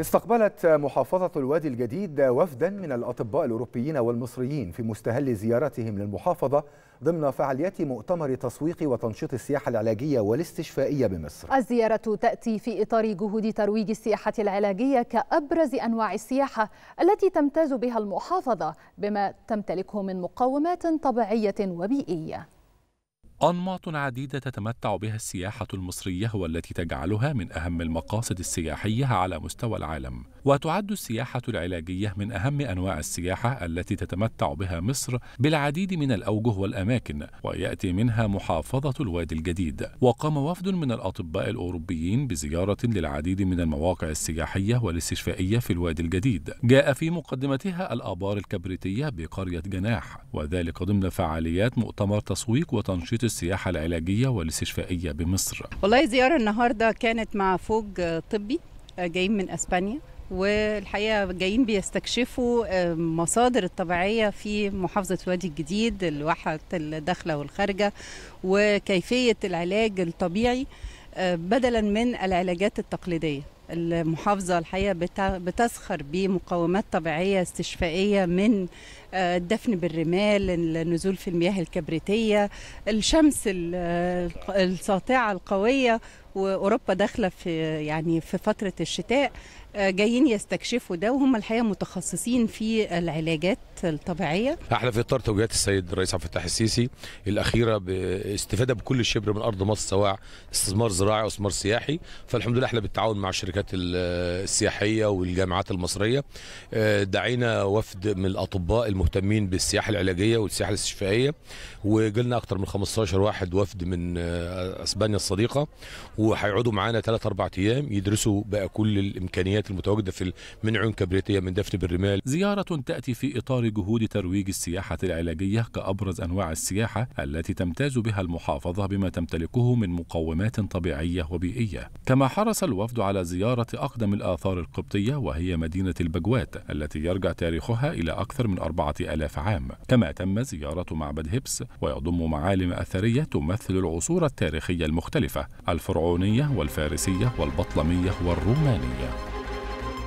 استقبلت محافظة الوادي الجديد وفدا من الأطباء الأوروبيين والمصريين في مستهل زيارتهم للمحافظة ضمن فعاليات مؤتمر تسويق وتنشيط السياحة العلاجية والاستشفائية بمصر الزيارة تأتي في إطار جهود ترويج السياحة العلاجية كأبرز أنواع السياحة التي تمتاز بها المحافظة بما تمتلكه من مقومات طبيعية وبيئية أنماط عديدة تتمتع بها السياحة المصرية والتي تجعلها من أهم المقاصد السياحية على مستوى العالم، وتعد السياحة العلاجية من أهم أنواع السياحة التي تتمتع بها مصر بالعديد من الأوجه والأماكن، ويأتي منها محافظة الوادي الجديد، وقام وفد من الأطباء الأوروبيين بزيارة للعديد من المواقع السياحية والاستشفائية في الوادي الجديد، جاء في مقدمتها الآبار الكبريتية بقرية جناح، وذلك ضمن فعاليات مؤتمر تسويق وتنشيط السياحة العلاجية والاستشفائية بمصر والله زيارة النهاردة كانت مع فوج طبي آه، جايين من أسبانيا والحقيقه جايين بيستكشفوا آه، مصادر الطبيعيه في محافظه وادي الجديد الواحه الداخله والخارجه وكيفيه العلاج الطبيعي آه، بدلا من العلاجات التقليديه المحافظة الحقيقة بتسخر بمقومات طبيعية استشفائية من آه، الدفن بالرمال النزول في المياه الكبريتية الشمس آه، الساطعة القوية واوروبا داخله في يعني في فتره الشتاء آه، جايين يستكشفوا ده وهم الحقيقه متخصصين في العلاجات الطبيعيه. احنا في اطار توجيهات السيد الرئيس عبد الفتاح السيسي الاخيره باستفاده بكل الشبر من ارض مصر سواء استثمار زراعي او استثمار سياحي فالحمد لله احنا بالتعاون مع الشركات السياحيه والجامعات المصريه آه، دعينا وفد من الاطباء المهتمين بالسياحه العلاجيه والسياحه الاستشفائيه وجلنا اكثر من 15 واحد وفد من آه، اسبانيا الصديقه وهيقعدوا معانا ثلاث اربع ايام يدرسوا بقى كل الامكانيات المتواجده في من عيون كبريتيه من دفن بالرمال زياره تاتي في اطار جهود ترويج السياحه العلاجيه كابرز انواع السياحه التي تمتاز بها المحافظه بما تمتلكه من مقومات طبيعيه وبيئيه كما حرص الوفد على زياره اقدم الاثار القبطيه وهي مدينه البجوات التي يرجع تاريخها الى اكثر من 4000 عام كما تم زياره معبد هبس ويضم معالم اثريه تمثل العصور التاريخيه المختلفه الفرعون الفرعونية والفارسية والبطلمية والرومانية